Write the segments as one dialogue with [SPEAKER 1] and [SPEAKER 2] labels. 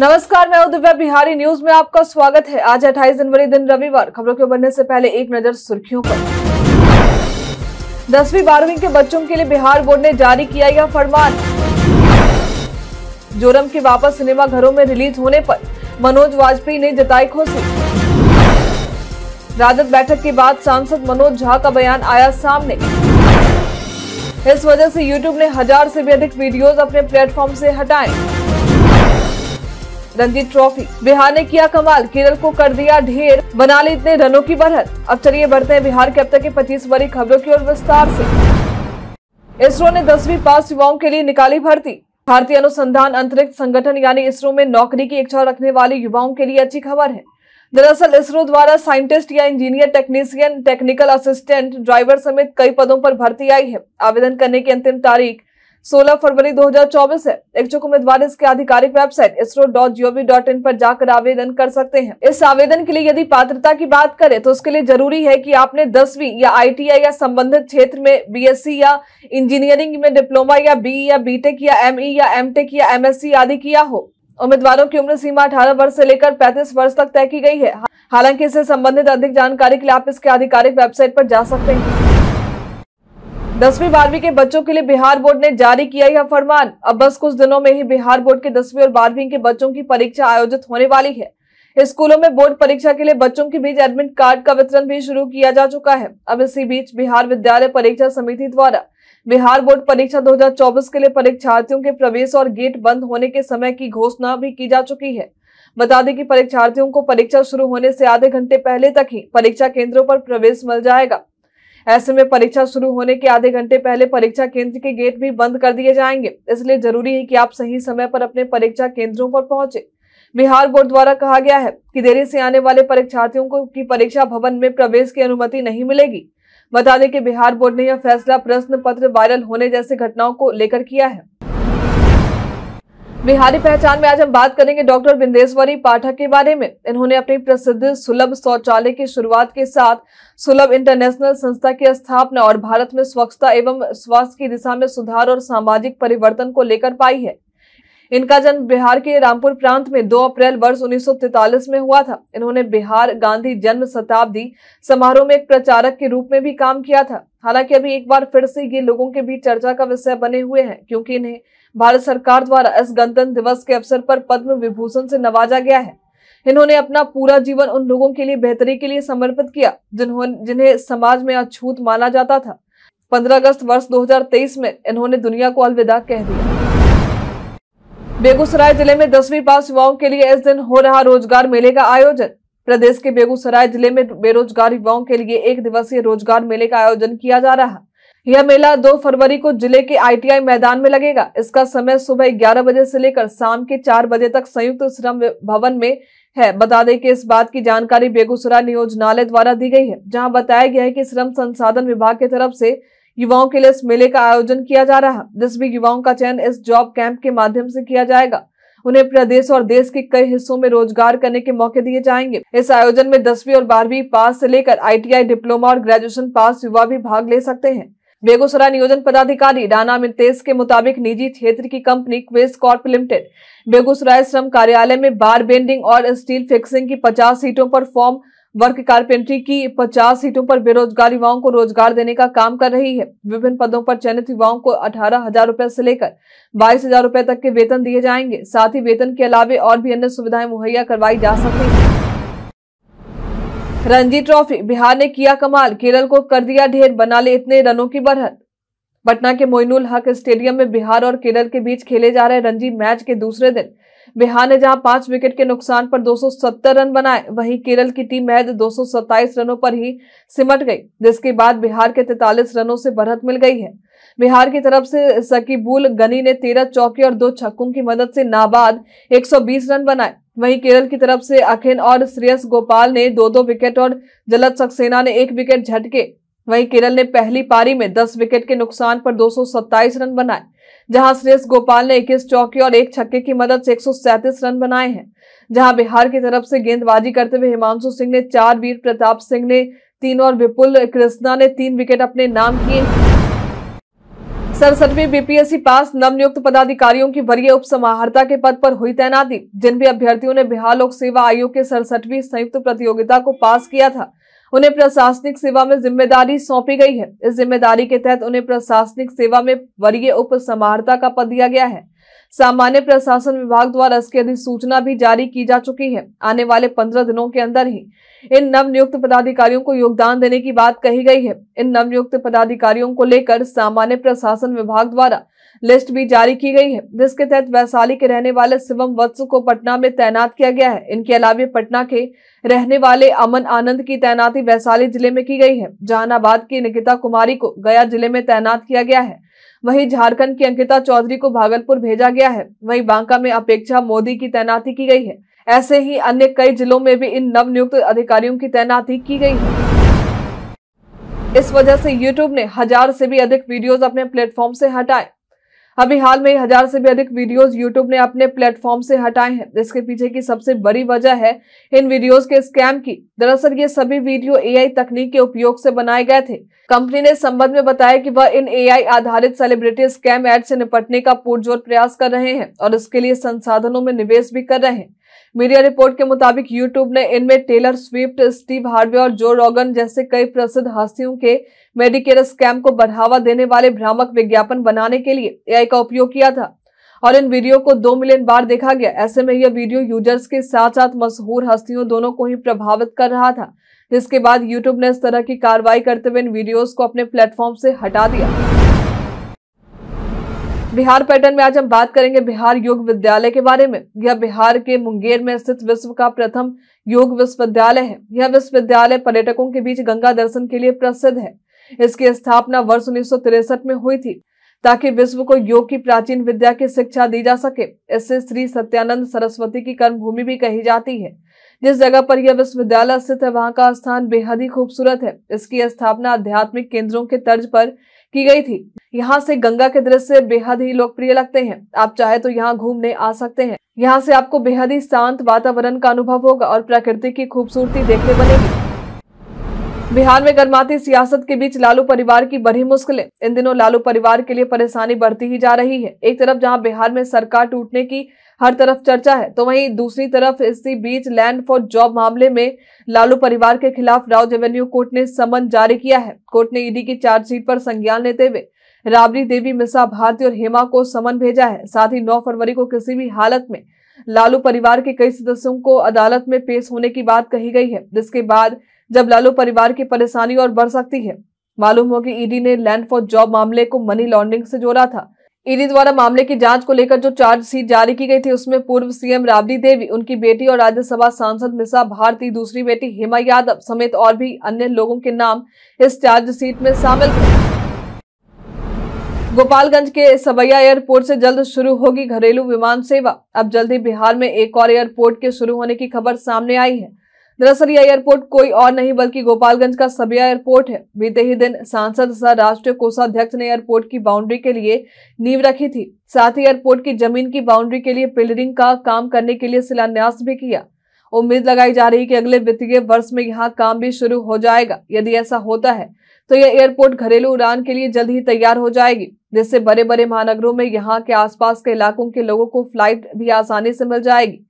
[SPEAKER 1] नमस्कार मैं दिव्या बिहारी न्यूज में आपका स्वागत है आज 28 जनवरी दिन रविवार खबरों के बनने से पहले एक नजर सुर्खियों पर दसवीं बारहवीं के बच्चों के लिए बिहार बोर्ड ने जारी किया यह फरमान जोरम के वापस सिनेमा घरों में रिलीज होने पर मनोज वाजपेयी ने जताई खुशी राजद बैठक के बाद सांसद मनोज झा का बयान आया सामने इस वजह से यूट्यूब ने हजार से भी अधिक वीडियोज अपने प्लेटफॉर्म से हटाए रणजी ट्रॉफी बिहार ने किया कमाल केरल को कर दिया ढेर बना ली इतने रनों की बढ़त अब चलिए बढ़ते हैं बिहार के अब तक के पच्चीस बड़ी खबरों की ओर विस्तार ऐसी इसरो ने दसवीं पास युवाओं के लिए निकाली भर्ती भारतीय अनुसंधान अंतरिक्ष संगठन यानी इसरो में नौकरी की इच्छा रखने वाले युवाओं के लिए अच्छी खबर है दरअसल इसरो द्वारा साइंटिस्ट या engineer technician technical assistant driver समेत कई पदों पर भर्ती आई है आवेदन करने की अंतिम तारीख 16 फरवरी 2024 है इच्छुक उम्मीदवार इसके आधिकारिक website ISRO dot gov dot in पर जाकर आवेदन कर सकते हैं इस आवेदन के लिए यदि पात्रता की बात करें तो उसके लिए जरूरी है कि आपने दसवीं या आईटीआई या संबंधित क्षेत्र में बीएससी या इंजीनियरिंग में डिप्लोमा या बीई या बीटेक या एमई या एमटेक या एमएससी आदि किया हो उम्मीदवारों की उम्र सीमा अठारह वर्ष से लेकर पैंतीस वर्ष तक तय की गई है हालांकि इससे संबंधित अधिक जानकारी के लिए आप इसके आधिकारिक वेबसाइट पर जा सकते हैं दसवीं बारहवीं के बच्चों के लिए बिहार बोर्ड ने जारी किया यह फरमान अब बस कुछ दिनों में ही बिहार बोर्ड के दसवीं और बारहवीं के बच्चों की परीक्षा आयोजित होने वाली है स्कूलों में बोर्ड परीक्षा के लिए बच्चों के बीच एडमिट कार्ड का वितरण भी शुरू किया जा चुका है अब इसी बीच बिहार विद्यालय परीक्षा समिति द्वारा बिहार बोर्ड परीक्षा 2024 के लिए परीक्षार्थियों के प्रवेश और गेट बंद होने के समय की घोषणा भी की जा चुकी है बता दें कि परीक्षार्थियों को परीक्षा शुरू होने से आधे घंटे पहले तक ही परीक्षा केंद्रों पर प्रवेश मिल जाएगा ऐसे में परीक्षा शुरू होने के आधे घंटे पहले परीक्षा केंद्र के गेट भी बंद कर दिए जाएंगे इसलिए जरूरी है कि आप सही समय पर अपने परीक्षा केंद्रों पर पहुंचे बिहार बोर्ड द्वारा कहा गया है कि देरी से आने वाले परीक्षार्थियों को की परीक्षा भवन में प्रवेश की अनुमति नहीं मिलेगी बता दें कि बिहार बोर्ड ने यह फैसला प्रश्न पत्र वायरल होने जैसी घटनाओं को लेकर किया है बिहारी पहचान में आज हम बात करेंगे डॉक्टर बिंदेश्वरी पाठक के बारे में इन्होंने अपनी प्रसिद्ध सुलभ शौचालय की शुरुआत के साथ सुलभ इंटरनेशनल संस्था की स्थापना और भारत में स्वच्छता एवं स्वास्थ्य की दिशा में सुधार और सामाजिक परिवर्तन को लेकर पाई है इनका जन्म बिहार के रामपुर प्रांत में 2 अप्रैल वर्ष उन्नीस में हुआ था इन्होंने बिहार गांधी जन्म शताब्दी समारोह में एक प्रचारक के रूप में भी काम किया था हालांकि अभी एक बार फिर से ये लोगों के बीच चर्चा का विषय बने हुए हैं क्योंकि इन्हें भारत सरकार द्वारा इस गणतंत्र दिवस के अवसर पर पद्म विभूषण से नवाजा गया है इन्होंने अपना पूरा जीवन उन लोगों के लिए बेहतरी के लिए समर्पित किया जिन्होंने जिन्हें समाज में अछूत माना जाता था 15 अगस्त वर्ष 2023 में इन्होंने दुनिया को अलविदा कह दिया बेगूसराय जिले में दसवीं पास युवाओं के लिए इस दिन हो रहा रोजगार मेले का आयोजन प्रदेश के बेगूसराय जिले में बेरोजगार युवाओं के लिए एक दिवसीय रोजगार मेले का आयोजन किया जा रहा यह मेला 2 फरवरी को जिले के आईटीआई मैदान में लगेगा इसका समय सुबह 11 बजे से लेकर शाम के 4 बजे तक संयुक्त श्रम भवन में है बता दें कि इस बात की जानकारी बेगूसराय नियोजनालय द्वारा दी गई है जहां बताया गया है कि श्रम संसाधन विभाग की तरफ से युवाओं के लिए इस मेले का आयोजन किया जा रहा है जिसमें युवाओं का चयन इस जॉब कैंप के माध्यम से किया जाएगा उन्हें प्रदेश और देश के कई हिस्सों में रोजगार करने के मौके दिए जाएंगे इस आयोजन में दसवीं और बारहवीं पास से लेकर आईटीआई डिप्लोमा और ग्रेजुएशन पास युवा भी भाग ले सकते हैं बेगूसराय नियोजन पदाधिकारी राना मितेश के मुताबिक निजी क्षेत्र की company Quess Corp limited Begusarai श्रम कार्यालय में बार बेंडिंग और स्टील फिक्सिंग की 50 सीटों पर फॉर्म वर्क कारपेंट्री की 50 सीटों पर बेरोजगार युवाओं को रोजगार देने का काम कर रही है विभिन्न पदों पर चयनित युवाओं को अठारह हजार रूपए से लेकर बाईस हजार रूपए तक के वेतन दिए जाएंगे साथ ही वेतन के अलावे और भी अन्य सुविधाएं मुहैया करवाई जा सकती है रणजी ट्रॉफी बिहार ने किया कमाल केरल को कर दिया ढेर बना ले इतने रनों की बढ़त पटना के मोइनुल हक स्टेडियम में बिहार और केरल के बीच खेले जा रहे रणजी मैच के दूसरे दिन बिहार ने जहां पांच विकेट के नुकसान पर 270 रन बनाए वहीं केरल की टीम महज दो रनों पर ही सिमट गई जिसके बाद बिहार के तैतालीस रनों से बढ़त मिल गई है बिहार की तरफ से सकीबुल गनी ने 13 चौके और दो छक्कों की मदद से नाबाद 120 रन बनाए वहीं केरल की तरफ से अखिन और श्रेयस गोपाल ने दो दो विकेट और जलत सक्सेना ने एक विकेट झटके वहीं केरल ने पहली पारी में 10 विकेट के नुकसान पर 227 रन बनाए जहां श्रेयस गोपाल ने 21 चौके और एक छक्के की मदद से एक रन बनाए हैं जहां बिहार की तरफ से गेंदबाजी करते हुए हिमांशु सिंह ने चार वीर प्रताप सिंह ने तीन और विपुल कृष्णा ने तीन विकेट अपने नाम किए सड़सठवीं बीपीएससी पास नवनियुक्त पदाधिकारियों की वरीय उप समाहता के पद पर हुई तैनाती जिन भी अभ्यर्थियों ने बिहार लोक सेवा आयोग के सड़सठवीं संयुक्त प्रतियोगिता को पास किया था उन्हें प्रशासनिक सेवा में जिम्मेदारी सौंपी गई है इस जिम्मेदारी के तहत उन्हें प्रशासनिक सेवा में वरीय उप का पद दिया गया है सामान्य प्रशासन विभाग द्वारा इसकी अधिसूचना भी जारी की जा चुकी है आने वाले पंद्रह दिनों के अंदर ही इन नव नियुक्त पदाधिकारियों को योगदान देने की बात कही गई है इन नव नियुक्त पदाधिकारियों को लेकर सामान्य प्रशासन विभाग द्वारा लिस्ट भी जारी की गई है जिसके तहत वैशाली के रहने वाले शिवम वत्स को पटना में तैनात किया गया है इनके अलावा पटना के रहने वाले अमन आनंद की तैनाती वैशाली जिले में की गई है जहानाबाद की निकिता कुमारी को गया जिले में तैनात किया गया है वहीं झारखंड की अंकिता चौधरी को भागलपुर भेजा गया है वहीं बांका में अपेक्षा मोदी की तैनाती की गई है ऐसे ही अन्य कई जिलों में भी इन नवनियुक्त अधिकारियों की तैनाती की गई है इस वजह से YouTube ने हजार से भी अधिक वीडियोस अपने प्लेटफॉर्म से हटाए अभी हाल में हजार से भी अधिक वीडियोस यूट्यूब ने अपने प्लेटफॉर्म से हटाए हैं इसके पीछे की सबसे बड़ी वजह है इन वीडियोस के स्कैम की दरअसल ये सभी वीडियो एआई तकनीक के उपयोग से बनाए गए थे कंपनी ने संबंध में बताया कि वह इन एआई आधारित सेलिब्रिटी स्कैम एड से निपटने का पुरजोर प्रयास कर रहे हैं और इसके लिए संसाधनों में निवेश भी कर रहे हैं मीडिया रिपोर्ट के मुताबिक यूट्यूब ने इनमें टेलर स्विफ्ट स्टीव हार्वे और जो रोगन जैसे कई प्रसिद्ध हस्तियों के मेडिकेयर स्कैम को बढ़ावा देने वाले भ्रामक विज्ञापन बनाने के लिए एआई का उपयोग किया था और इन वीडियो को दो मिलियन बार देखा गया ऐसे में यह वीडियो यूजर्स के साथ साथ मशहूर हस्तियों दोनों को ही प्रभावित कर रहा था जिसके बाद यूट्यूब ने इस तरह की कार्रवाई करते हुए इन वीडियोज को अपने प्लेटफॉर्म से हटा दिया बिहार पैटर्न में आज हम बात करेंगे बिहार योग विद्यालय के बारे में यह बिहार के मुंगेर में स्थित विश्व का प्रथम योग विश्वविद्यालय है यह विश्वविद्यालय पर्यटकों के बीच गंगा दर्शन के लिए प्रसिद्ध है इसकी स्थापना वर्ष उन्नीस में हुई थी ताकि विश्व को योग की प्राचीन विद्या की शिक्षा दी जा सके इससे श्री सत्यानंद सरस्वती की कर्मभूमि भी कही जाती है जिस जगह पर यह विश्वविद्यालय स्थित है वहां का स्थान बेहद ही खूबसूरत है इसकी स्थापना आध्यात्मिक केंद्रों के तर्ज पर की गई थी यहाँ से गंगा के दृश्य बेहद ही लोकप्रिय लगते हैं आप चाहे तो यहाँ घूमने आ सकते हैं यहाँ से आपको बेहद ही शांत वातावरण का अनुभव होगा और प्रकृति की खूबसूरती देखने बनेगी बिहार में गर्माती सियासत के बीच लालू परिवार की बड़ी मुश्किलें इन दिनों लालू परिवार के लिए परेशानी बढ़ती ही जा रही है एक तरफ जहां बिहार में सरकार टूटने की हर तरफ चर्चा है तो वहीं दूसरी तरफ इसी बीच लैंड फॉर जॉब मामले में लालू परिवार के खिलाफ राव रेवेन्यू कोर्ट ने समन जारी किया है कोर्ट ने ईडी की चार्जशीट पर संज्ञान लेते हुए राबड़ी देवी मिसा भारती और हेमा को समन भेजा है साथ ही नौ फरवरी को किसी भी हालत में लालू परिवार के कई सदस्यों को अदालत में पेश होने की बात कही गई है जिसके बाद जब लालू परिवार की परेशानी और बढ़ सकती है मालूम हो कि ईडी ने लैंड फॉर जॉब मामले को मनी लॉन्ड्रिंग से जोड़ा था ईडी द्वारा मामले की जांच को लेकर जो चार्जशीट जारी की गई थी उसमें पूर्व सीएम राबड़ी देवी उनकी बेटी और राज्यसभा सांसद मिसा भारती दूसरी बेटी हेमा यादव समेत और भी अन्य लोगों के नाम इस चार्जशीट में शामिल थे गोपालगंज के सबैया एयरपोर्ट से जल्द शुरू होगी घरेलू विमान सेवा अब जल्द ही बिहार में एक और एयरपोर्ट के शुरू होने की खबर सामने आई है दरअसल यह एयरपोर्ट कोई और नहीं बल्कि गोपालगंज का सबिया एयरपोर्ट है बीते ही दिन सांसद सह राष्ट्रीय कोषाध्यक्ष ने एयरपोर्ट की बाउंड्री के लिए नींव रखी थी साथ ही एयरपोर्ट की जमीन की बाउंड्री के लिए पिलरिंग का काम करने के लिए शिलान्यास भी किया उम्मीद लगाई जा रही कि अगले वित्तीय वर्ष में यहाँ काम भी शुरू हो जाएगा यदि ऐसा होता है तो यह एयरपोर्ट घरेलू उड़ान के लिए जल्द ही तैयार हो जाएगी जिससे बड़े बड़े महानगरों में यहाँ के आसपास के इलाकों के लोगों को फ्लाइट भी आसानी से मिल जाएगी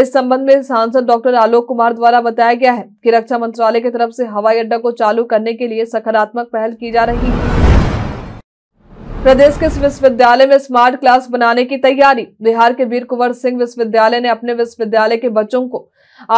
[SPEAKER 1] इस संबंध में सांसद डॉक्टर आलोक कुमार द्वारा बताया गया है कि रक्षा मंत्रालय की तरफ से हवाई अड्डा को चालू करने के लिए सकारात्मक पहल की जा रही है प्रदेश के विश्वविद्यालय में स्मार्ट क्लास बनाने की तैयारी बिहार के वीर कुंवर सिंह विश्वविद्यालय ने अपने विश्वविद्यालय के बच्चों को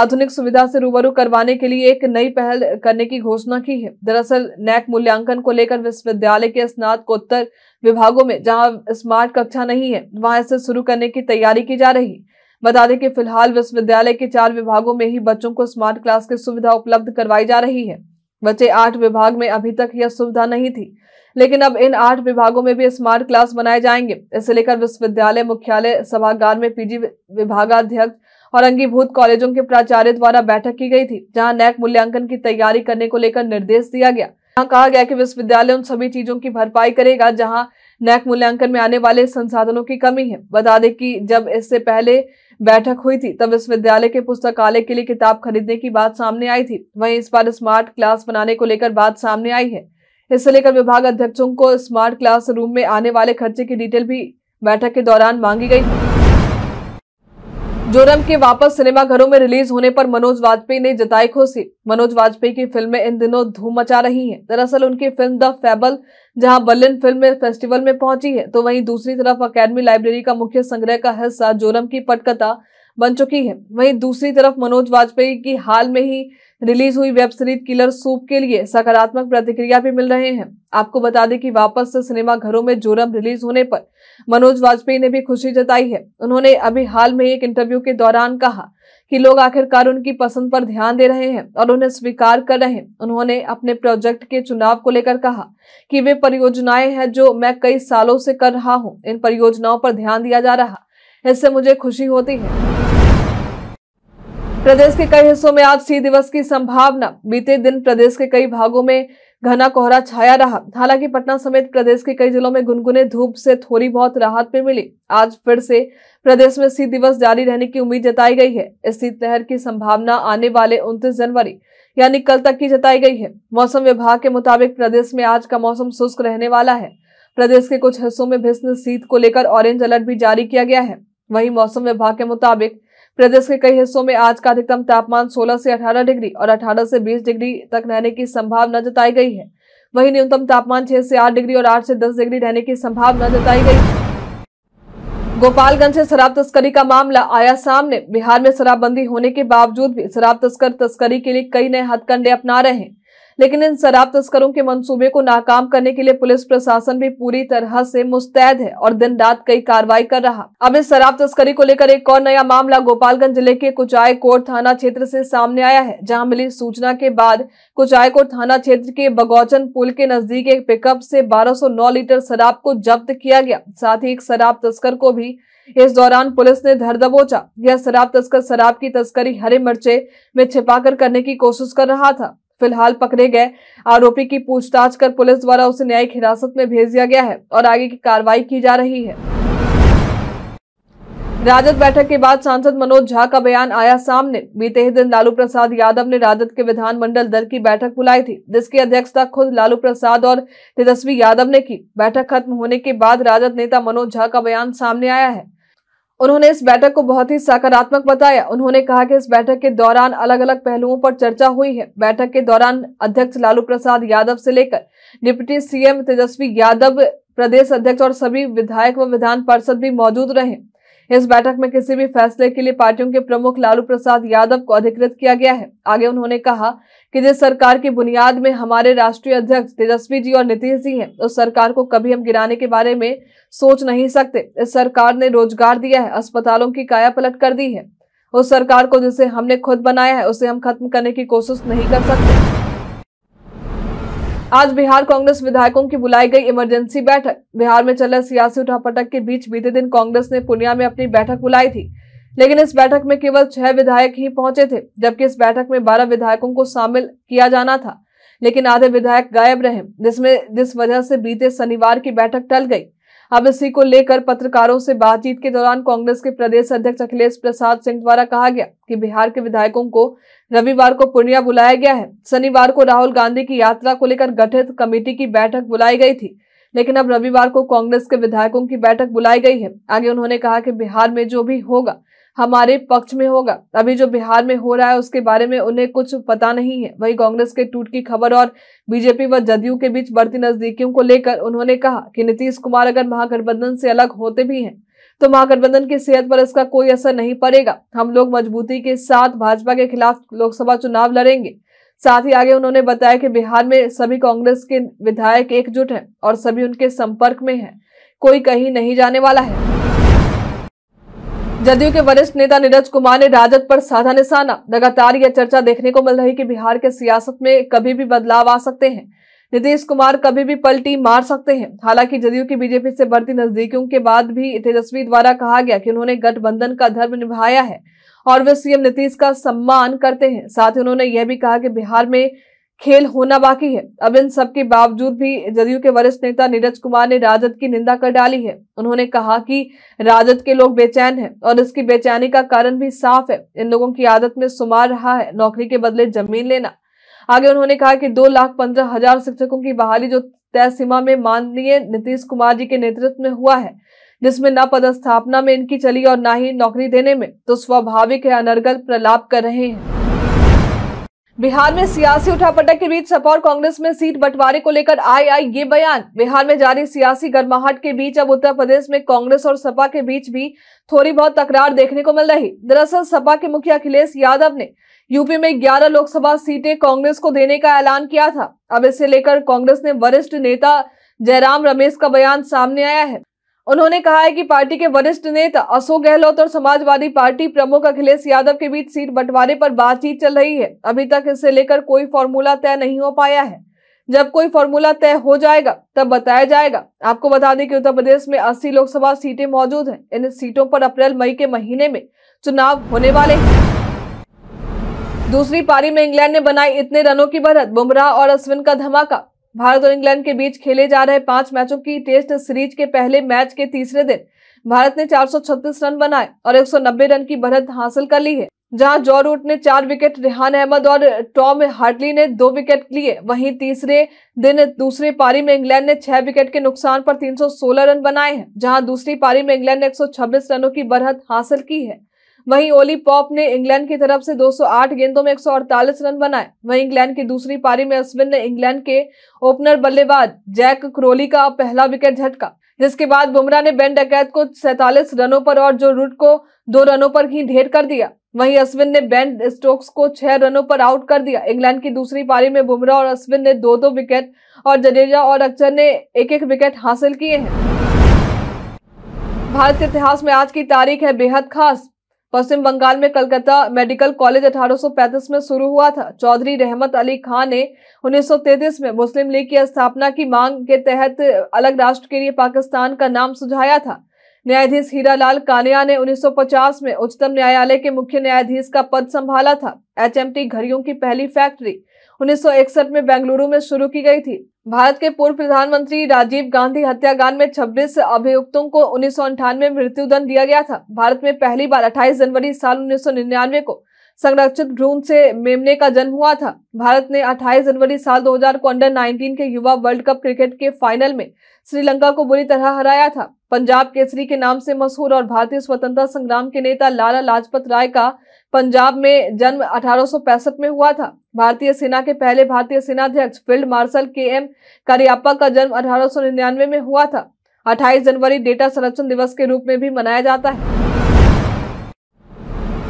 [SPEAKER 1] आधुनिक सुविधा से रूबरू करवाने के लिए एक नई पहल करने की घोषणा की है दरअसल नैक मूल्यांकन को लेकर विश्वविद्यालय के स्नातकोत्तर विभागों में जहां स्मार्ट कक्षा नहीं है वहां इसे शुरू करने की तैयारी की जा रही है बता दें कि फिलहाल विश्वविद्यालय के चार विभागों में ही बच्चों को स्मार्ट क्लास की सुविधा उपलब्ध करवाई जा रही है बच्चे आठ विभाग में अभी तक यह सुविधा नहीं थी लेकिन अब इन आठ विभागों में भी स्मार्ट क्लास बनाए जाएंगे इसे लेकर विश्वविद्यालय मुख्यालय सभागार में पीजी विभागाध्यक्ष और अंगीभूत कॉलेजों के प्राचार्य द्वारा बैठक की गई थी जहां नैक मूल्यांकन की तैयारी करने को लेकर निर्देश दिया गया यहाँ कहा गया कि विश्वविद्यालय उन सभी चीजों की भरपाई करेगा जहां नैक मूल्यांकन में आने वाले संसाधनों की कमी है बता दें कि जब इससे पहले बैठक हुई थी तब विश्वविद्यालय के पुस्तकालय के लिए किताब खरीदने की बात सामने आई थी वहीं इस बार स्मार्ट क्लास बनाने को लेकर बात सामने आई है इससे लेकर विभाग अध्यक्षों को स्मार्ट क्लास रूम में आने वाले खर्चे की डिटेल भी बैठक के दौरान मांगी गई जोरम के वापस सिनेमाघरों में रिलीज होने पर मनोज वाजपेयी ने जताई खुशी मनोज वाजपेयी की फिल्में इन दिनों धूम मचा रही हैं दरअसल उनकी फिल्म द फैबल जहां बर्लिन फिल्म फेस्टिवल में पहुंची है तो वहीं दूसरी तरफ अकेडमी लाइब्रेरी का मुख्य संग्रह का हिस्सा जोरम की पटकथा बन चुकी है वहीं दूसरी तरफ मनोज वाजपेयी की हाल में ही रिलीज हुई वेब सीरीज किलर सूप के लिए सकारात्मक प्रतिक्रिया भी मिल रहे हैं आपको बता दें कि वापस से सिनेमा घरों में जोरम रिलीज होने पर मनोज वाजपेयी ने भी खुशी जताई है उन्होंने अभी हाल में एक इंटरव्यू के दौरान कहा कि लोग आखिरकार उनकी पसंद पर ध्यान दे रहे हैं और उन्हें स्वीकार कर रहे हैं उन्होंने अपने प्रोजेक्ट के चुनाव को लेकर कहा कि वे परियोजनाएं हैं जो मैं कई सालों से कर रहा हूं इन परियोजनाओं पर ध्यान दिया जा रहा इससे मुझे खुशी होती है प्रदेश के कई हिस्सों में आज सी दिवस की संभावना बीते दिन प्रदेश के कई भागों में घना कोहरा छाया रहा हालांकि पटना समेत प्रदेश के कई जिलों में गुनगुने धूप से थोड़ी बहुत राहत भी मिली आज फिर से प्रदेश में सी दिवस जारी रहने की उम्मीद जताई गई है इस शीतलहर की संभावना आने वाले उन्तीस जनवरी यानी कल तक की जताई गई है मौसम विभाग के मुताबिक प्रदेश में आज का मौसम शुष्क रहने वाला है प्रदेश के कुछ हिस्सों में भीषण शीत को लेकर ऑरेंज अलर्ट भी जारी किया गया है वही मौसम विभाग के मुताबिक प्रदेश के कई हिस्सों में आज का अधिकतम तापमान 16 से 18 डिग्री और 18 से 20 डिग्री तक रहने की संभावना जताई गई है वहीं न्यूनतम तापमान 6 से 8 डिग्री और 8 से 10 डिग्री रहने की संभावना जताई गई है गोपालगंज से शराब तस्करी का मामला आया सामने बिहार में शराबबंदी होने के बावजूद भी शराब तस्कर तस्करी के लिए कई नए हथकंडे अपना रहे हैं लेकिन इन शराब तस्करों के मंसूबे को नाकाम करने के लिए पुलिस प्रशासन भी पूरी तरह से मुस्तैद है और दिन रात कई कार्रवाई कर रहा अब इस शराब तस्करी को लेकर एक और नया मामला गोपालगंज जिले के कुचाय कोट थाना क्षेत्र से सामने आया है जहां मिली सूचना के बाद कुचाय कोट थाना क्षेत्र के बगौचन पुल के नजदीक एक पिकअप से बारह लीटर शराब को जब्त किया गया साथ ही एक शराब तस्कर को भी इस दौरान पुलिस ने धर दबोचा यह शराब तस्कर शराब की तस्करी हरे मिर्चे में छिपाकर करने की कोशिश कर रहा था फिलहाल पकड़े गए आरोपी की पूछताछ कर पुलिस द्वारा उसे न्यायिक हिरासत में भेज दिया गया है और आगे की कार्रवाई की जा रही है राजद बैठक के बाद सांसद मनोज झा का बयान आया सामने बीते ही दिन लालू प्रसाद यादव ने राजद के विधानमंडल दल की बैठक बुलाई थी जिसकी अध्यक्षता खुद लालू प्रसाद और तेजस्वी यादव ने की बैठक खत्म होने के बाद राजद नेता मनोज झा का बयान सामने आया है उन्होंने इस बैठक को बहुत ही सकारात्मक बताया उन्होंने कहा कि इस बैठक के दौरान अलग अलग पहलुओं पर चर्चा हुई है बैठक के दौरान अध्यक्ष लालू प्रसाद यादव से लेकर डिप्टी सीएम तेजस्वी यादव प्रदेश अध्यक्ष और सभी विधायक व विधान पार्षद भी मौजूद रहे इस बैठक में किसी भी फैसले के लिए पार्टियों के प्रमुख लालू प्रसाद यादव को अधिकृत किया गया है आगे उन्होंने कहा कि जिस सरकार की बुनियाद में हमारे राष्ट्रीय अध्यक्ष तेजस्वी जी और नीतीश जी हैं उस सरकार को कभी हम गिराने के बारे में सोच नहीं सकते इस सरकार ने रोजगार दिया है अस्पतालों की काया पलट कर दी है उस सरकार को जिसे हमने खुद बनाया है उसे हम खत्म करने की कोशिश नहीं कर सकते आज बिहार कांग्रेस विधायकों की बुलाई गई इमरजेंसी बैठक बिहार में चल रहे सियासी उठापटक के बीच बीते दिन कांग्रेस ने पूर्णिया में अपनी बैठक बुलाई थी लेकिन इस बैठक में केवल छह विधायक ही पहुंचे थे जबकि इस बैठक में बारह विधायकों को शामिल किया जाना था लेकिन आधे विधायक गायब रहे जिसमें जिस वजह से बीते शनिवार की बैठक टल गई अब इसी को लेकर पत्रकारों से बातचीत के दौरान कांग्रेस के प्रदेश अध्यक्ष अखिलेश प्रसाद सिंह द्वारा कहा गया कि बिहार के विधायकों को रविवार को पूर्णिया बुलाया गया है शनिवार को राहुल गांधी की यात्रा को लेकर गठित कमेटी की बैठक बुलाई गई थी लेकिन अब रविवार को कांग्रेस के विधायकों की बैठक बुलाई गई है आगे उन्होंने कहा कि बिहार में जो भी होगा हमारे पक्ष में होगा अभी जो बिहार में हो रहा है उसके बारे में उन्हें कुछ पता नहीं है वही कांग्रेस के टूट की खबर और बीजेपी व जदयू के बीच बढ़ती नजदीकियों को लेकर उन्होंने कहा कि नीतीश कुमार अगर महागठबंधन से अलग होते भी हैं तो महागठबंधन की सेहत पर इसका कोई असर नहीं पड़ेगा हम लोग मजबूती के साथ भाजपा के खिलाफ लोकसभा चुनाव लड़ेंगे साथ ही आगे उन्होंने बताया कि बिहार में सभी कांग्रेस के विधायक एकजुट हैं और सभी उनके संपर्क में हैं कोई कहीं नहीं जाने वाला है जदयू के वरिष्ठ नेता नीरज कुमार ने राजद पर साधा निशाना लगातार यह चर्चा देखने को मिल रही कि बिहार के सियासत में कभी भी बदलाव आ सकते हैं नीतीश कुमार कभी भी पलटी मार सकते हैं हालांकि जदयू की बीजेपी से बढ़ती नजदीकियों के बाद भी तेजस्वी द्वारा कहा गया कि उन्होंने गठबंधन का धर्म निभाया है और वे सीएम नीतीश का सम्मान करते हैं साथ ही उन्होंने यह भी कहा कि बिहार में खेल होना बाकी है अब इन सब के बावजूद भी जदयू के वरिष्ठ नेता नीरज कुमार ने राजद की निंदा कर डाली है उन्होंने कहा कि राजद के लोग बेचैन हैं और इसकी बेचैनी का कारण भी साफ है इन लोगों की आदत में सुमार रहा है नौकरी के बदले जमीन लेना आगे उन्होंने कहा कि दो लाख पंद्रह हजार शिक्षकों की बहाली जो तय सीमा में माननीय नीतीश कुमार जी के नेतृत्व में हुआ है जिसमें न पदस्थापना में इनकी चली और न ही नौकरी देने में तो स्वाभाविक है अनर्गल प्रलाप कर रहे हैं बिहार में सियासी उठापटक के बीच सपा और कांग्रेस में सीट बंटवारे को लेकर आए आए ये बयान बिहार में जारी सियासी गर्माहट के बीच अब उत्तर प्रदेश में कांग्रेस और सपा के बीच भी थोड़ी बहुत तकरार देखने को मिल रही दरअसल सपा के मुखिया अखिलेश यादव ने यूपी में 11 लोकसभा सीटें कांग्रेस को देने का ऐलान किया था अब इसे लेकर कांग्रेस ने वरिष्ठ नेता जयराम रमेश का बयान सामने आया है उन्होंने कहा है कि पार्टी के वरिष्ठ नेता अशोक गहलोत और समाजवादी पार्टी प्रमुख अखिलेश यादव के बीच सीट बंटवारे पर बातचीत चल रही है अभी तक इसे लेकर कोई फॉर्मूला तय नहीं हो पाया है जब कोई फॉर्मूला तय हो जाएगा तब बताया जाएगा आपको बता दें कि उत्तर प्रदेश में 80 लोकसभा सीटें मौजूद हैं इन सीटों पर अप्रैल मई के महीने में चुनाव होने वाले हैं दूसरी पारी में इंग्लैंड ने बनाई इतने रनों की बढ़त बुमराह और अश्विन का धमाका भारत और इंग्लैंड के बीच खेले जा रहे पांच मैचों की टेस्ट सीरीज के पहले मैच के तीसरे दिन भारत ने 436 रन बनाए और 190 रन की बढ़त हासिल कर ली है जहां जॉ रूट ने चार विकेट रेहान अहमद और टॉम हार्टली ने दो विकेट लिए वहीं तीसरे दिन दूसरी पारी में इंग्लैंड ने छह विकेट के नुकसान पर 316 रन बनाए हैं जहां दूसरी पारी में इंग्लैंड ने 126 रनों की बढ़त हासिल की है वहीं ओली पॉप ने इंग्लैंड की तरफ से 208 गेंदों में 148 रन बनाए वहीं इंग्लैंड की दूसरी पारी में अश्विन ने इंग्लैंड के ओपनर बल्लेबाज जैक क्रोली का पहला विकेट झटका जिसके बाद बुमराह ने बेन डकैत को सैतालीस रनों पर और जो रूट को दो रनों पर ही ढेर कर दिया वहीं अश्विन ने बेन स्टोक्स को छह रनों पर आउट कर दिया इंग्लैंड की दूसरी पारी में बुमराह और अश्विन ने दो दो विकेट और जडेजा और अक्षर ने एक एक विकेट हासिल किए हैं भारत के इतिहास में आज की तारीख है बेहद खास पश्चिम बंगाल में कलकत्ता मेडिकल कॉलेज 1835 में शुरू हुआ था चौधरी रहमत अली खान ने 1933 में मुस्लिम लीग की स्थापना की मांग के तहत अलग राष्ट्र के लिए पाकिस्तान का नाम सुझाया था न्यायाधीश हीरालाल कानिया ने 1950 में उच्चतम न्यायालय के मुख्य न्यायाधीश का पद संभाला था एचएमटी घड़ियों की पहली फैक्ट्री 1961 में बेंगलुरु में शुरू की गई थी भारत के पूर्व प्रधानमंत्री राजीव गांधी हत्याकांड में 26 अभियुक्तों को उन्नीस में मृत्युदंड दिया गया था भारत में पहली बार 28 जनवरी साल 1999 को संरक्षित भ्रूण से मेमने का जन्म हुआ था भारत ने 28 जनवरी साल 2000 को अंडर 19 के युवा वर्ल्ड कप क्रिकेट के फाइनल में श्रीलंका को बुरी तरह हराया था पंजाब केसरी के नाम से मशहूर और भारतीय स्वतंत्रता संग्राम के नेता लाला लाजपत राय का पंजाब में जन्म अठारह में हुआ था भारतीय सेना के पहले भारतीय सेनाध्यक्ष field marshal K M Cariappa का जन्म अठारह में हुआ था अट्ठाईस जनवरी डेटा संरक्षण दिवस के रूप में भी मनाया जाता है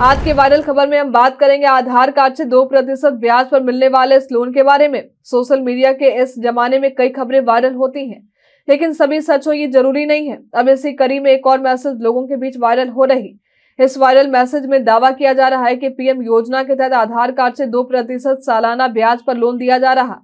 [SPEAKER 1] आज के वायरल खबर में हम बात करेंगे आधार कार्ड से दो प्रतिशत ब्याज पर मिलने वाले इस लोन के बारे में सोशल मीडिया के इस जमाने में कई खबरें वायरल होती हैं लेकिन सभी सच हो ये जरूरी नहीं है अब इसी कड़ी में एक और मैसेज लोगों के बीच वायरल हो रही इस वायरल मैसेज में दावा किया जा रहा है कि पीएम योजना के तहत आधार कार्ड से दो प्रतिशत सालाना ब्याज पर लोन दिया जा रहा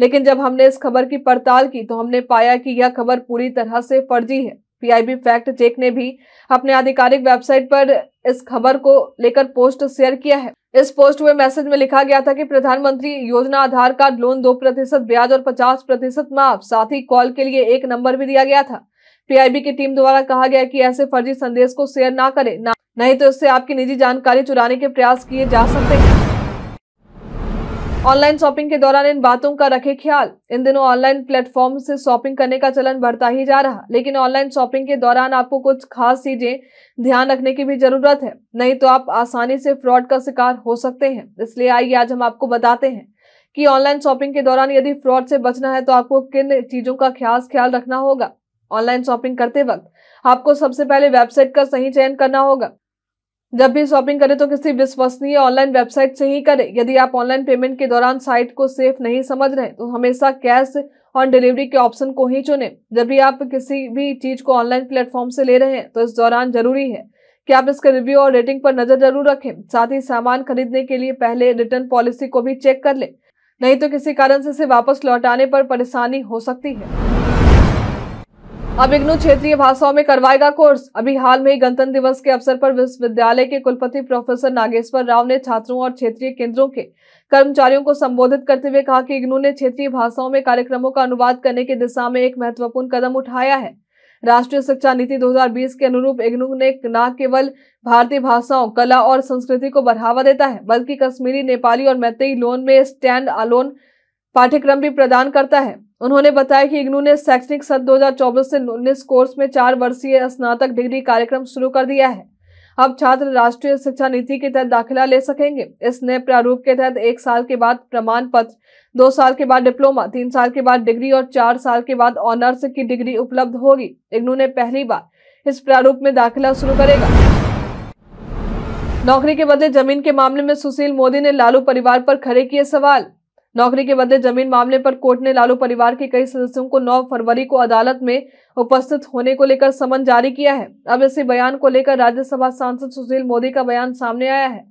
[SPEAKER 1] लेकिन जब हमने इस खबर की पड़ताल की तो हमने पाया कि यह खबर पूरी तरह से फर्जी है पीआईबी फैक्ट चेक ने भी अपने आधिकारिक वेबसाइट पर इस खबर को लेकर पोस्ट शेयर किया है इस पोस्ट में मैसेज में लिखा गया था कि प्रधानमंत्री योजना आधार कार्ड लोन दो प्रतिशत ब्याज और पचास प्रतिशत माफ साथ ही कॉल के लिए एक नंबर भी दिया गया था पीआईबी की टीम द्वारा कहा गया कि ऐसे फर्जी संदेश को शेयर ना करें ना नहीं तो इससे आपकी निजी जानकारी चुराने के प्रयास किए जा सकते हैं ऑनलाइन शॉपिंग के दौरान इन बातों का रखे ख्याल इन दिनों ऑनलाइन प्लेटफॉर्म से शॉपिंग करने का चलन बढ़ता ही जा रहा लेकिन ऑनलाइन शॉपिंग के दौरान आपको कुछ खास चीजें ध्यान रखने की भी जरूरत है नहीं तो आप आसानी से फ्रॉड का शिकार हो सकते हैं इसलिए आइए आज हम आपको बताते हैं कि ऑनलाइन शॉपिंग के दौरान यदि फ्रॉड से बचना है तो आपको किन चीजों का खास ख्याल रखना होगा ऑनलाइन शॉपिंग करते वक्त आपको सबसे पहले वेबसाइट का सही चयन करना होगा जब भी शॉपिंग करें तो किसी विश्वसनीय ऑनलाइन वेबसाइट से ही करें यदि आप ऑनलाइन पेमेंट के दौरान साइट को सेफ नहीं समझ रहे तो हमेशा कैश ऑन डिलीवरी के ऑप्शन को ही चुनें जब भी आप किसी भी चीज को ऑनलाइन प्लेटफॉर्म से ले रहे हैं तो इस दौरान जरूरी है कि आप इसके रिव्यू और रेटिंग पर नजर जरूर रखें साथ ही सामान खरीदने के लिए पहले रिटर्न पॉलिसी को भी चेक कर लें नहीं तो किसी कारण से इसे वापस लौटाने पर परेशानी हो सकती है अब इग्नू क्षेत्रीय भाषाओं में करवाएगा कोर्स अभी हाल में ही गणतंत्र दिवस के अवसर पर विश्वविद्यालय के कुलपति प्रोफेसर नागेश्वर राव ने छात्रों और क्षेत्रीय केंद्रों के कर्मचारियों को संबोधित करते हुए कहा कि इग्नू ने क्षेत्रीय भाषाओं में कार्यक्रमों का अनुवाद करने की दिशा में एक महत्वपूर्ण कदम उठाया है राष्ट्रीय शिक्षा नीति 2020 के अनुरूप इग्नू ने न केवल भारतीय भाषाओं कला और संस्कृति को बढ़ावा देता है बल्कि कश्मीरी नेपाली और मैत्री लोन में स्टैंड अलोन पाठ्यक्रम भी प्रदान करता है उन्होंने बताया कि इग्नू ने शैक्षणिक सत्र दो से उन्नीस कोर्स में चार वर्षीय स्नातक डिग्री कार्यक्रम शुरू कर दिया है अब छात्र राष्ट्रीय शिक्षा नीति के तहत दाखिला ले सकेंगे इस नए प्रारूप के तहत एक साल के बाद प्रमाण पत्र दो साल के बाद डिप्लोमा तीन साल के बाद डिग्री और चार साल के बाद ऑनर्स की डिग्री उपलब्ध होगी इग्नू ने पहली बार इस प्रारूप में दाखिला शुरू करेगा नौकरी के बदले जमीन के मामले में सुशील मोदी ने लालू परिवार पर खड़े किए सवाल नौकरी के बदले जमीन मामले पर कोर्ट ने लालू परिवार के कई सदस्यों को 9 फरवरी को अदालत में उपस्थित होने को लेकर समन जारी किया है अब इसी बयान को लेकर राज्यसभा सांसद सुशील मोदी का बयान सामने आया है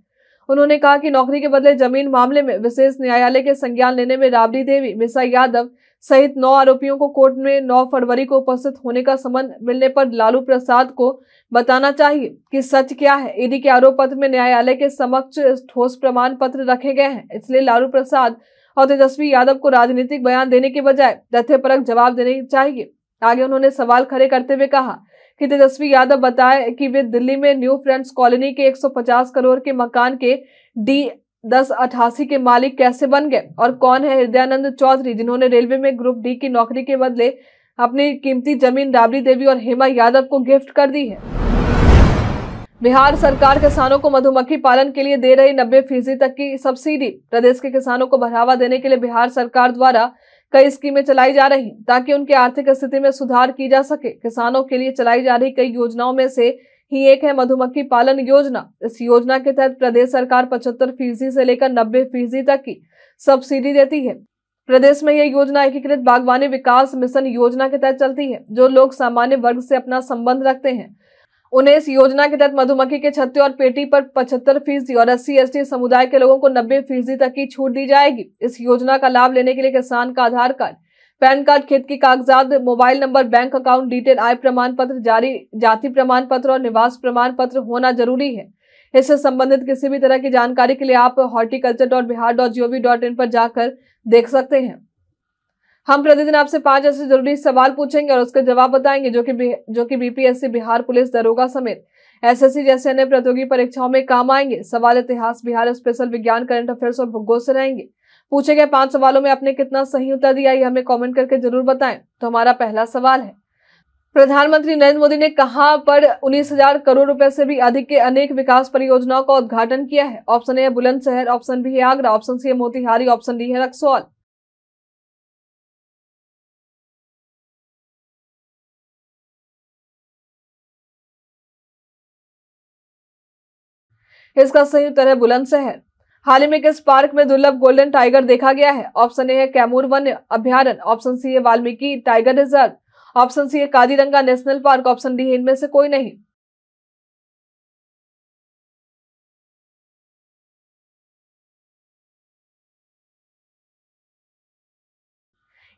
[SPEAKER 1] उन्होंने कहा कि नौकरी के बदले जमीन मामले में विशेष न्यायालय के संज्ञान लेने में राबड़ी देवी मिसा यादव सहित नौ आरोपियों को कोर्ट में नौ फरवरी को उपस्थित होने का समन मिलने पर लालू प्रसाद को बताना चाहिए कि सच क्या है ईडी के आरोप पत्र में न्यायालय के समक्ष ठोस प्रमाण पत्र रखे गए हैं इसलिए लालू प्रसाद और तेजस्वी यादव को राजनीतिक बयान देने के बजाय तथ्यपरक जवाब देने चाहिए आगे उन्होंने सवाल खड़े करते हुए कहा कि तेजस्वी यादव बताए कि वे दिल्ली में न्यू फ्रेंड्स कॉलोनी के 150 करोड़ के मकान के डी दस अठासी के मालिक कैसे बन गए और कौन है हृदयानंद चौधरी जिन्होंने रेलवे में ग्रुप डी की नौकरी के बदले अपनी कीमती जमीन राबड़ी देवी और हेमा यादव को गिफ्ट कर दी है बिहार सरकार किसानों को मधुमक्खी पालन के लिए दे रही नब्बे फीसदी तक की सब्सिडी प्रदेश के किसानों को बढ़ावा देने के लिए बिहार सरकार द्वारा कई स्कीमें चलाई जा रही ताकि उनकी आर्थिक स्थिति में सुधार की जा सके किसानों के लिए चलाई जा रही कई योजनाओं में से ही एक है मधुमक्खी पालन योजना इस योजना के तहत प्रदेश सरकार पचहत्तर फीसदी से लेकर नब्बे फीसदी तक की सब्सिडी देती है प्रदेश में यह योजना एकीकृत बागवानी विकास मिशन योजना के तहत चलती है जो लोग सामान्य वर्ग से अपना संबंध रखते हैं उन्हें इस योजना के तहत मधुमक्खी के छत्ते और पेटी पर पचहत्तर फीसदी और अस्सी एसटी समुदाय के लोगों को नब्बे फीसदी तक की छूट दी जाएगी इस योजना का लाभ लेने के लिए किसान का आधार कार्ड पैन कार्ड खेत की कागजात mobile number bank account detail आय प्रमाण पत्र जारी जाति प्रमाण पत्र और निवास प्रमाण पत्र होना जरूरी है इससे संबंधित किसी भी तरह की जानकारी के लिए आप horticulture dot Bihar dot dot in पर जाकर देख सकते हैं हम प्रतिदिन आपसे पांच ऐसे जरूरी सवाल पूछेंगे और उसके जवाब बताएंगे जो कि जो कि बीपीएससी बिहार पुलिस दरोगा समेत एसएससी जैसे अन्य प्रतियोगी परीक्षाओं में काम आएंगे सवाल इतिहास बिहार स्पेशल विज्ञान करंट अफेयर्स और भूगोल से रहेंगे पूछे गए पांच सवालों में आपने कितना सही उत्तर दिया ये हमें कॉमेंट करके जरूर बताएं तो हमारा पहला सवाल है प्रधानमंत्री नरेंद्र मोदी ने कहा पर उन्नीस हजार करोड़ रुपए से भी अधिक के अनेक विकास परियोजनाओं का उद्घाटन किया है option A Bulandshahr option B है आगरा ऑप्शन सी है मोतिहारी ऑप्शन डी है रक्सौल इसका सही उत्तर है बुलंदशहर हाल ही में किस पार्क में दुर्लभ गोल्डन टाइगर देखा गया है ऑप्शन ए है कैमूर वन्य अभ्यारण ऑप्शन सी है Valmiki tiger reserve option C है Kaziranga national park option D है इनमें से कोई नहीं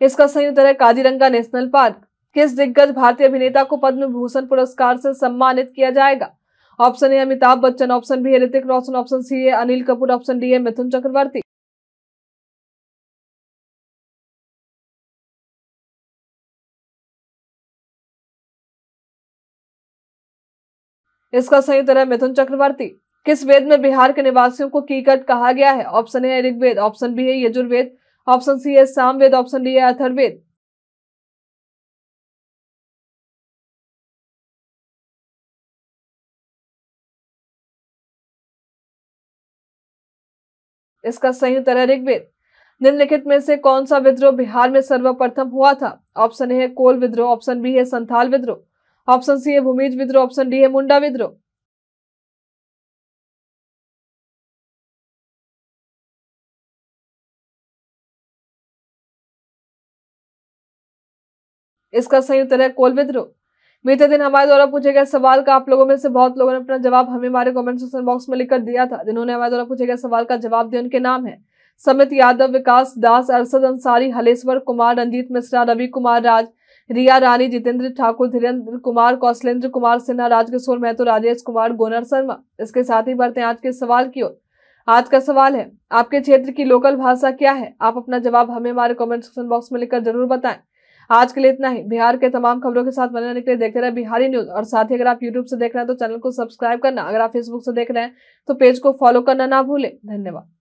[SPEAKER 1] इसका सही उत्तर है कादीरंगा नेशनल पार्क किस दिग्गज भारतीय अभिनेता को पद्म भूषण पुरस्कार से सम्मानित किया जाएगा option A Amitabh Bachchan option B है ऋतिक रोशन ऑप्शन सी है अनिल कपूर ऑप्शन डी है मिथुन चक्रवर्ती इसका सही तरह मिथुन चक्रवर्ती किस वेद में बिहार के निवासियों को कीकट कहा गया है option A Rigveda option B है यजुर्वेद ऑप्शन सी है सामवेद ऑप्शन डी है अथर्वेद इसका संयुक्त ऋग्वेद निम्नलिखित में से कौन सा विद्रोह बिहार में सर्वप्रथम हुआ था ऑप्शन ए है कोल विद्रोह ऑप्शन बी है संथाल विद्रोह ऑप्शन सी है भूमिज विद्रोह ऑप्शन डी है मुंडा विद्रोह इसका संयुक्त है कोल विद्रोह बीते दिन हमारे द्वारा पूछे गए सवाल का आप लोगों में से बहुत लोगों ने अपना जवाब हमें हमारे कमेंट सेक्शन बॉक्स में लिखकर दिया था जिन्होंने हमारे द्वारा पूछे गए सवाल का जवाब दिया उनके नाम है समित यादव विकास दास अरसद अंसारी हलेश्वर कुमार रंजीत मिश्रा रवि कुमार राज रिया रानी जितेंद्र ठाकुर धीरेन्द्र कुमार कौशलेंद्र कुमार सिन्हा राजकिशोर महतो राजेश कुमार गोनर शर्मा इसके साथ ही बढ़ते हैं आज के सवाल की ओर आज का सवाल है आपके क्षेत्र की लोकल भाषा क्या है आप अपना जवाब हमें हमारे कमेंट सेक्शन बॉक्स में लिखकर जरूर बताएं आज के लिए इतना ही बिहार के तमाम खबरों के साथ बने रहने के लिए देखते रहे बिहारी न्यूज और साथ ही अगर आप यूट्यूब से देख रहे हैं तो चैनल को सब्सक्राइब करना अगर आप फेसबुक से देख रहे हैं तो पेज को फॉलो करना ना भूलें धन्यवाद